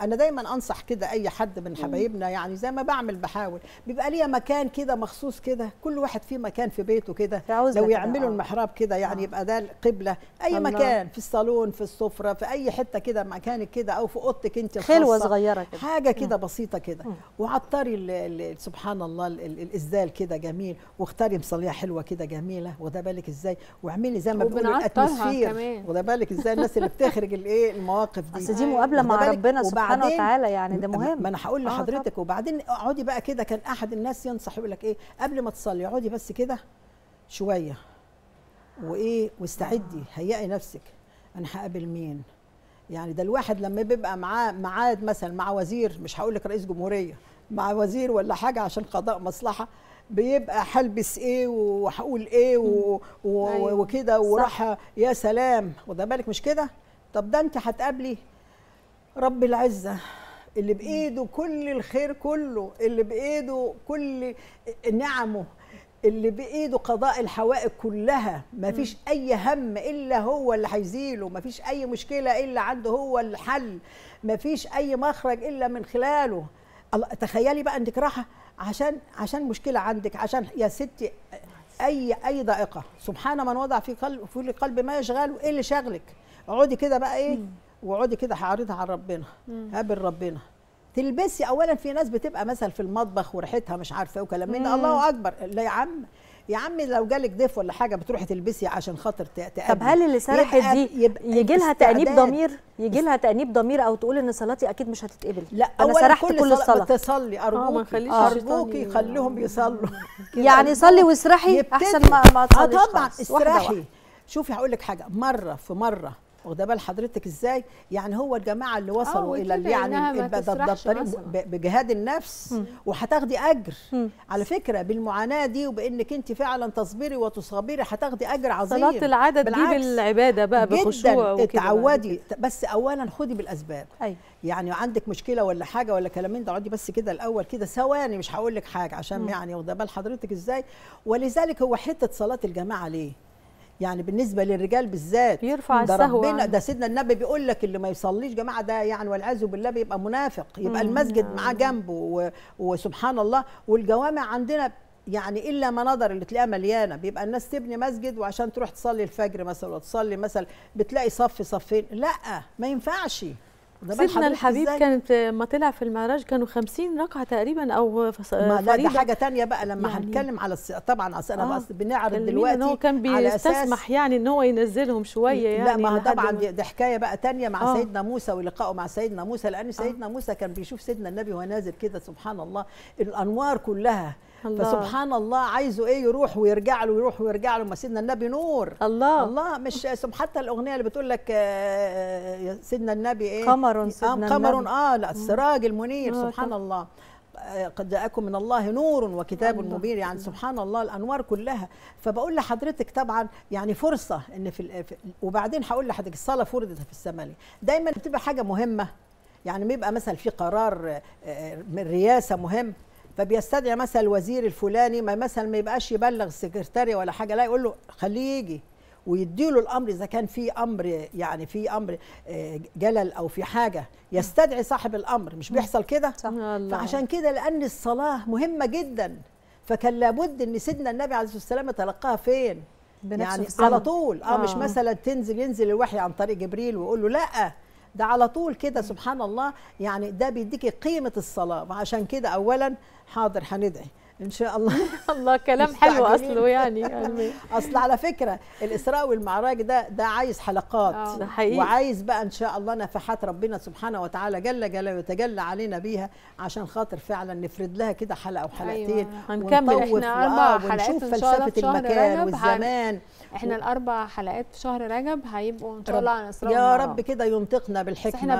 انا دايما انصح كده اي حد من حبايبنا يعني زي ما بعمل بحاول بيبقى ليا مكان كده مخصوص كده كل واحد فيه مكان في بيته كده لو يعملوا آه. المحراب كده يعني آه. يبقى ده القبله اي مكان في الصالون في السفره في اي حته كده مكانك كده او في اوضتك انت الخاصه خلوه صغيره كده حاجه كده بسيطه كده وعطري سبحان الله الازدال كده جميل واختاري مصليه حلوه كده جميله وده بالك ازاي واعملي زي ما بيقولوا الاتموسفير وده بالك ازاي الناس اللي بتخرج الايه المواقف دي اصل دي مقابله مع ربنا سبحانه سبحانه وتعالى يعني ده مهم ما انا هقول آه، لحضرتك وبعدين اقعدي بقى كده كان احد الناس ينصح يقول لك ايه قبل ما تصلي اقعدي بس كده شويه وايه واستعدي هيئي نفسك انا هقابل مين يعني ده الواحد لما بيبقى معاه معاد مثلا مع وزير مش هقول لك رئيس جمهوريه مع وزير ولا حاجه عشان قضاء مصلحه بيبقى هلبس ايه وهقول ايه أيوه. وكده وراح يا سلام وده بالك مش كده طب ده انت هتقابلي رب العزه اللي بايده كل الخير كله اللي بايده كل نعمه اللي بايده قضاء الحوائج كلها ما فيش اي هم الا هو اللي هيزيله فيش اي مشكله الا عنده هو الحل ما فيش اي مخرج الا من خلاله تخيلي بقى انك راحه عشان عشان مشكله عندك عشان يا ستي اي اي ضائقه سبحان من وضع في قلب في قلب ما يشغله ايه اللي شغلك اقعدي كده بقى ايه واقعدي كده هعرضها على ربنا قابل ربنا تلبسي اولا في ناس بتبقى مثلا في المطبخ وريحتها مش عارفه وكلام من الله اكبر لا يا عم يا عم لو جالك ضيف ولا حاجه بتروحي تلبسي عشان خاطر تقابل طب هل اللي سرحت دي يجي لها تانيب ضمير يجي لها تانيب ضمير او تقول ان صلاتي اكيد مش هتتقبل لا انا سرحت كل, كل الصلاه تصلي آه، ارجوكي ارجوكي خليهم يصلوا يعني صلي واسرحي احسن ما ما تصليش آه، طبعا اسرحي شوفي هقول لك حاجه مره في مره واخده بال حضرتك ازاي يعني هو الجماعه اللي آه، وصلوا الى يعني الطريق بجهاد النفس وهتاخدي اجر م. على فكره بالمعاناه دي وبانك انت فعلا تصبري وتصابري هتاخدي اجر عظيم صلاه العدد دي بالعباده بقى بخشوع جدا اتعودي بس اولا خدي بالاسباب أي. يعني عندك مشكله ولا حاجه ولا كلامين ده اقعدي بس كده الاول كده ثواني مش هقول لك حاجه عشان م. يعني واخده بال حضرتك ازاي ولذلك هو حته صلاه الجماعه ليه يعني بالنسبه للرجال بالذات يرفع ده ربنا يعني. ده سيدنا النبي بيقول لك اللي ما يصليش جماعه ده يعني والعياذ بالله بيبقى منافق يبقى المسجد معاه جنبه وسبحان الله والجوامع عندنا يعني الا نظر اللي تلاقيها مليانه بيبقى الناس تبني مسجد وعشان تروح تصلي الفجر مثلا وتصلي مثلا بتلاقي صف صفين لا ما ينفعش سيدنا الحبيب كانت ما طلع في المعراج كانوا 50 ركعه تقريبا او ما ده دي حاجه ثانيه بقى لما يعني هنتكلم على الس... طبعا اصل انا آه بس بنعرض دلوقتي ان هو كان بيستسمح يعني ان هو ينزلهم شويه يعني لا ما هو طبعا دي حكايه بقى ثانيه مع آه سيدنا موسى ولقائه مع سيدنا موسى لان آه. سيدنا آه موسى كان بيشوف سيدنا النبي وهو نازل كده سبحان الله الانوار كلها الله. فسبحان الله عايزه ايه يروح ويرجع له ويروح ويرجع له ما سيدنا النبي نور الله الله مش حتى الاغنيه اللي بتقول لك آه، آه، سيدنا النبي ايه قمر قمر سيدنا قمر اه, آه، لا السراج المنير آه، سبحان الله آه، قد جاءكم من الله نور وكتاب الله مبين يعني سبحان الله الانوار كلها فبقول لحضرتك طبعا يعني فرصه ان في وبعدين هقول لحضرتك الصلاه فرضت في السماء دايما بتبقى حاجه مهمه يعني بيبقى مثلا في قرار من رئاسه مهم فبيستدعي مثلا الوزير الفلاني ما مثلا ما يبقاش يبلغ السكرتاريه ولا حاجه لا يقول له خليه يجي ويديله الامر اذا كان في امر يعني في امر آه، جلل او في حاجه يستدعي صاحب الامر مش بيحصل كده فعشان كده لان الصلاه مهمه جدا فكان لابد ان سيدنا النبي عليه الصلاه والسلام تلقاها فين يعني على طول اه مش آه. مثلا تنزل ينزل الوحي عن طريق جبريل ويقول له لا ده على طول كده سبحان الله يعني ده بيديكي قيمه الصلاه وعشان كده اولا حاضر هندعي ان شاء الله الله كلام حلو اصله يعني, يعني. اصل على فكره الاسراء والمعراج ده ده عايز حلقات آه. حقيقي. وعايز بقى ان شاء الله نفحات ربنا سبحانه وتعالى جل جلاله يتجلى علينا بيها عشان خاطر فعلا نفرد لها كده حلقه وحلقتين أيوة. هنكمل احنا اربع حلقات ان شاء الله في المكان والزمان احنا و... الاربع حلقات في شهر رجب هيبقوا ان شاء الله عن اسراء يا رب كده ينطقنا بالحكمه